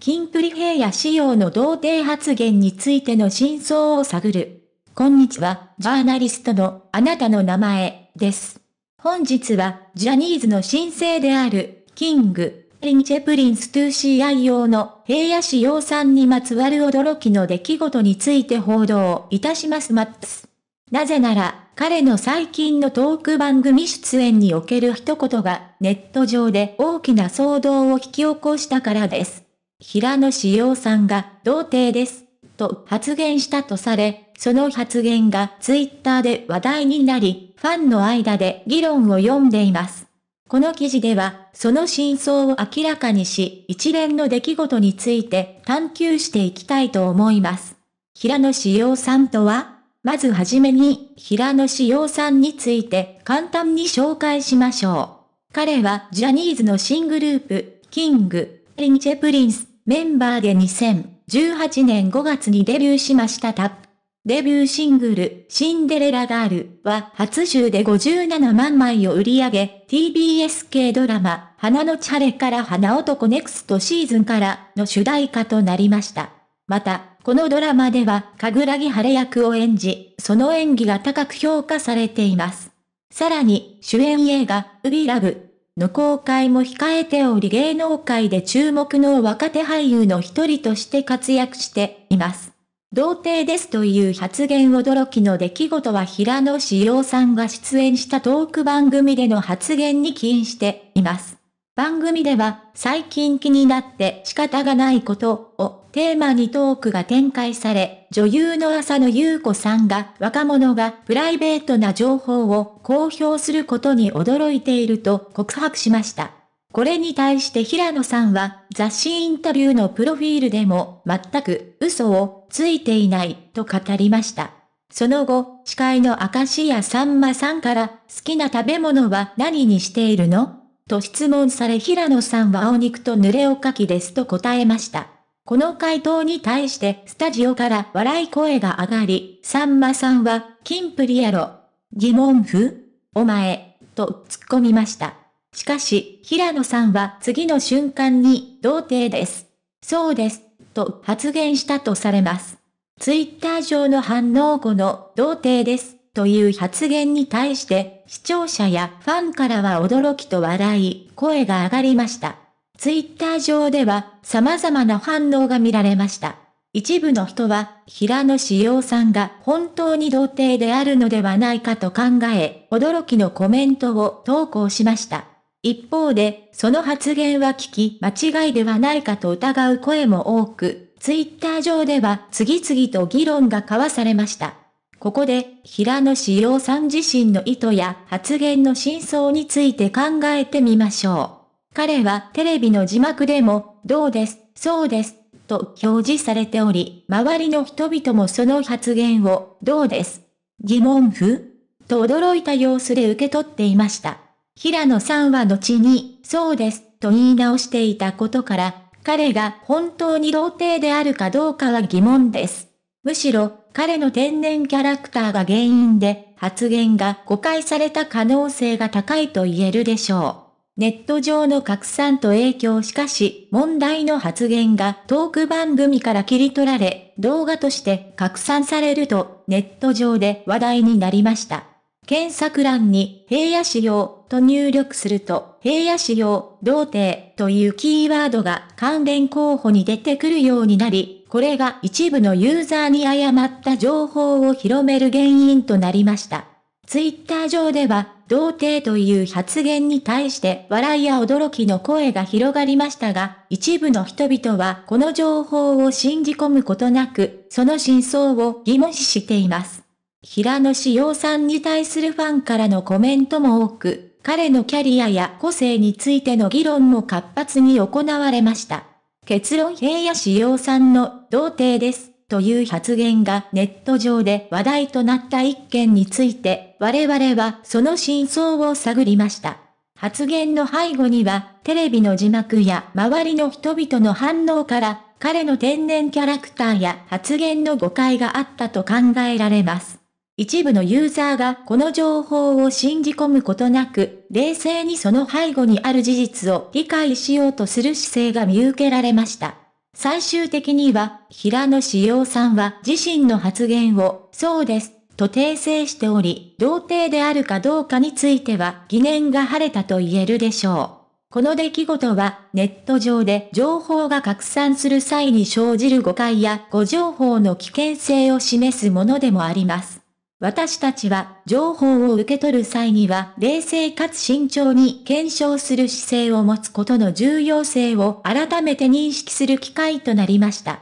キンプリ平野仕様の童貞発言についての真相を探る。こんにちは、ジャーナリストのあなたの名前です。本日は、ジャニーズの新星である、キング、リンチェプリンス 2CI 用の平野仕様さんにまつわる驚きの出来事について報道いたしますマックス。なぜなら、彼の最近のトーク番組出演における一言がネット上で大きな騒動を引き起こしたからです。平野志耀さんが童貞です、と発言したとされ、その発言がツイッターで話題になり、ファンの間で議論を読んでいます。この記事では、その真相を明らかにし、一連の出来事について探求していきたいと思います。平野志耀さんとは、まずはじめに、平野志耀さんについて簡単に紹介しましょう。彼はジャニーズの新グループ、キング、リンチェプリンスメンバーで2018年5月にデビューしましたタップ。デビューシングル、シンデレラガールは初週で57万枚を売り上げ、TBS 系ドラマ、花のチャレから花男ネクストシーズンからの主題歌となりました。また、このドラマでは、かぐらぎ晴れ役を演じ、その演技が高く評価されています。さらに、主演映画、ウィラブの公開も控えており芸能界で注目の若手俳優の一人として活躍しています。童貞ですという発言驚きの出来事は平野志陽さんが出演したトーク番組での発言に起因しています。番組では最近気になって仕方がないことをテーマにトークが展開され、女優の浅野ゆう子さんが若者がプライベートな情報を公表することに驚いていると告白しました。これに対して平野さんは雑誌インタビューのプロフィールでも全く嘘をついていないと語りました。その後、司会の明石家さんまさんから好きな食べ物は何にしているのと質問され平野さんは青肉と濡れおかきですと答えました。この回答に対してスタジオから笑い声が上がり、さんまさんは、キンプリやろ。疑問符お前、と突っ込みました。しかし、平野さんは次の瞬間に、童貞です。そうです、と発言したとされます。ツイッター上の反応後の、童貞です。という発言に対して視聴者やファンからは驚きと笑い、声が上がりました。ツイッター上では様々な反応が見られました。一部の人は、平野志陽さんが本当に童貞であるのではないかと考え、驚きのコメントを投稿しました。一方で、その発言は聞き間違いではないかと疑う声も多く、ツイッター上では次々と議論が交わされました。ここで、平野志陽さん自身の意図や発言の真相について考えてみましょう。彼はテレビの字幕でも、どうです、そうです、と表示されており、周りの人々もその発言を、どうです、疑問符と驚いた様子で受け取っていました。平野さんは後に、そうです、と言い直していたことから、彼が本当に童貞であるかどうかは疑問です。むしろ、彼の天然キャラクターが原因で、発言が誤解された可能性が高いと言えるでしょう。ネット上の拡散と影響しかし、問題の発言がトーク番組から切り取られ、動画として拡散されると、ネット上で話題になりました。検索欄に平野仕様と入力すると、平野仕様、童貞というキーワードが関連候補に出てくるようになり、これが一部のユーザーに誤った情報を広める原因となりました。ツイッター上では、童貞という発言に対して笑いや驚きの声が広がりましたが、一部の人々はこの情報を信じ込むことなく、その真相を疑問視しています。平野志陽さんに対するファンからのコメントも多く、彼のキャリアや個性についての議論も活発に行われました。結論平野志陽さんの童貞です。という発言がネット上で話題となった一件について、我々はその真相を探りました。発言の背後には、テレビの字幕や周りの人々の反応から、彼の天然キャラクターや発言の誤解があったと考えられます。一部のユーザーがこの情報を信じ込むことなく、冷静にその背後にある事実を理解しようとする姿勢が見受けられました。最終的には、平野志耀さんは自身の発言を、そうです、と訂正しており、童貞であるかどうかについては疑念が晴れたと言えるでしょう。この出来事は、ネット上で情報が拡散する際に生じる誤解や誤情報の危険性を示すものでもあります。私たちは情報を受け取る際には冷静かつ慎重に検証する姿勢を持つことの重要性を改めて認識する機会となりました。